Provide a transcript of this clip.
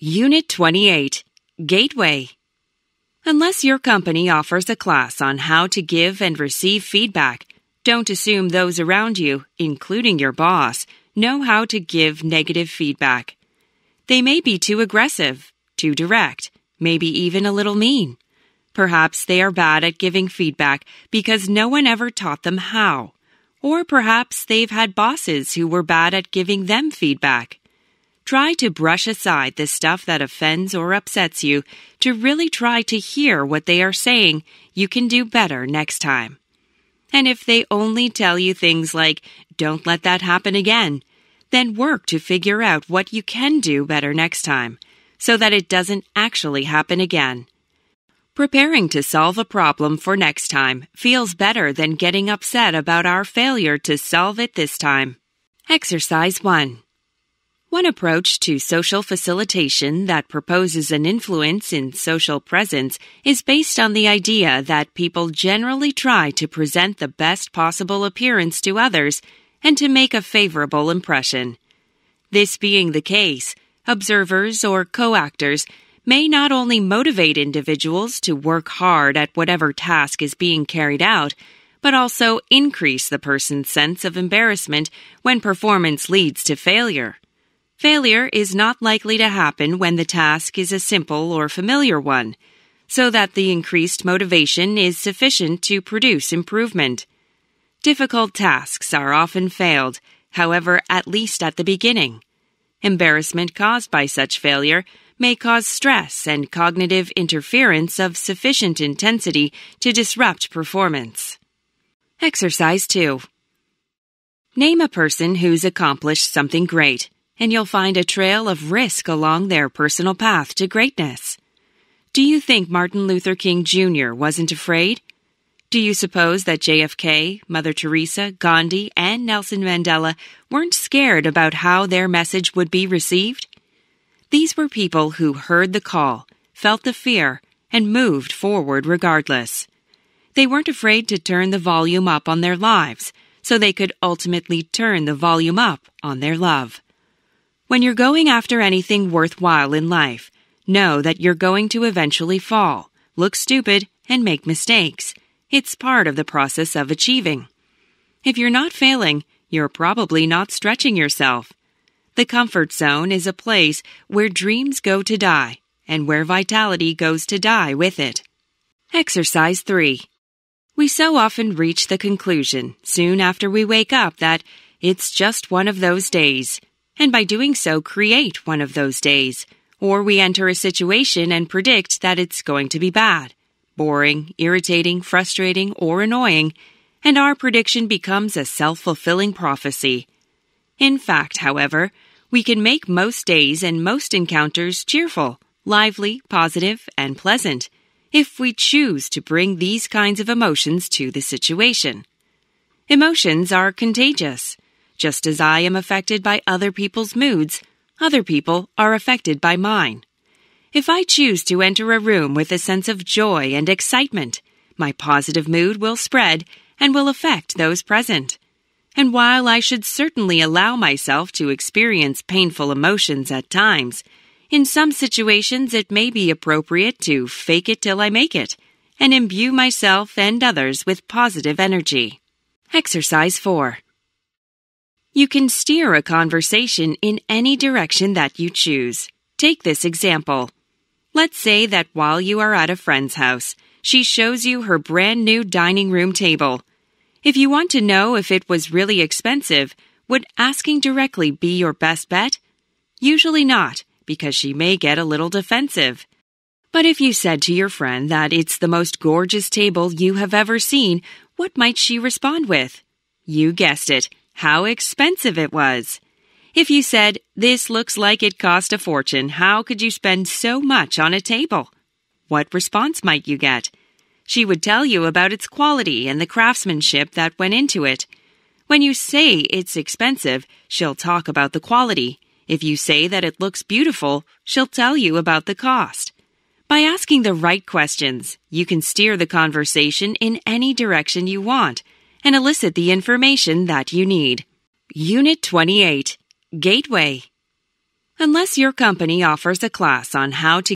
Unit 28 Gateway. Unless your company offers a class on how to give and receive feedback, don't assume those around you, including your boss, know how to give negative feedback. They may be too aggressive, too direct, maybe even a little mean. Perhaps they are bad at giving feedback because no one ever taught them how. Or perhaps they've had bosses who were bad at giving them feedback. Try to brush aside the stuff that offends or upsets you to really try to hear what they are saying. You can do better next time. And if they only tell you things like, don't let that happen again, then work to figure out what you can do better next time so that it doesn't actually happen again. Preparing to solve a problem for next time feels better than getting upset about our failure to solve it this time. Exercise 1. One approach to social facilitation that proposes an influence in social presence is based on the idea that people generally try to present the best possible appearance to others and to make a favorable impression. This being the case, observers or co actors may not only motivate individuals to work hard at whatever task is being carried out, but also increase the person's sense of embarrassment when performance leads to failure. Failure is not likely to happen when the task is a simple or familiar one, so that the increased motivation is sufficient to produce improvement. Difficult tasks are often failed, however, at least at the beginning. Embarrassment caused by such failure may cause stress and cognitive interference of sufficient intensity to disrupt performance. Exercise 2 Name a person who's accomplished something great and you'll find a trail of risk along their personal path to greatness. Do you think Martin Luther King Jr. wasn't afraid? Do you suppose that JFK, Mother Teresa, Gandhi, and Nelson Mandela weren't scared about how their message would be received? These were people who heard the call, felt the fear, and moved forward regardless. They weren't afraid to turn the volume up on their lives so they could ultimately turn the volume up on their love. When you're going after anything worthwhile in life, know that you're going to eventually fall, look stupid, and make mistakes. It's part of the process of achieving. If you're not failing, you're probably not stretching yourself. The comfort zone is a place where dreams go to die and where vitality goes to die with it. Exercise 3. We so often reach the conclusion soon after we wake up that it's just one of those days and by doing so, create one of those days. Or we enter a situation and predict that it's going to be bad, boring, irritating, frustrating, or annoying, and our prediction becomes a self fulfilling prophecy. In fact, however, we can make most days and most encounters cheerful, lively, positive, and pleasant if we choose to bring these kinds of emotions to the situation. Emotions are contagious. Just as I am affected by other people's moods, other people are affected by mine. If I choose to enter a room with a sense of joy and excitement, my positive mood will spread and will affect those present. And while I should certainly allow myself to experience painful emotions at times, in some situations it may be appropriate to fake it till I make it and imbue myself and others with positive energy. Exercise 4. You can steer a conversation in any direction that you choose. Take this example. Let's say that while you are at a friend's house, she shows you her brand new dining room table. If you want to know if it was really expensive, would asking directly be your best bet? Usually not, because she may get a little defensive. But if you said to your friend that it's the most gorgeous table you have ever seen, what might she respond with? You guessed it how expensive it was. If you said, This looks like it cost a fortune, how could you spend so much on a table? What response might you get? She would tell you about its quality and the craftsmanship that went into it. When you say it's expensive, she'll talk about the quality. If you say that it looks beautiful, she'll tell you about the cost. By asking the right questions, you can steer the conversation in any direction you want and elicit the information that you need. Unit 28 Gateway. Unless your company offers a class on how to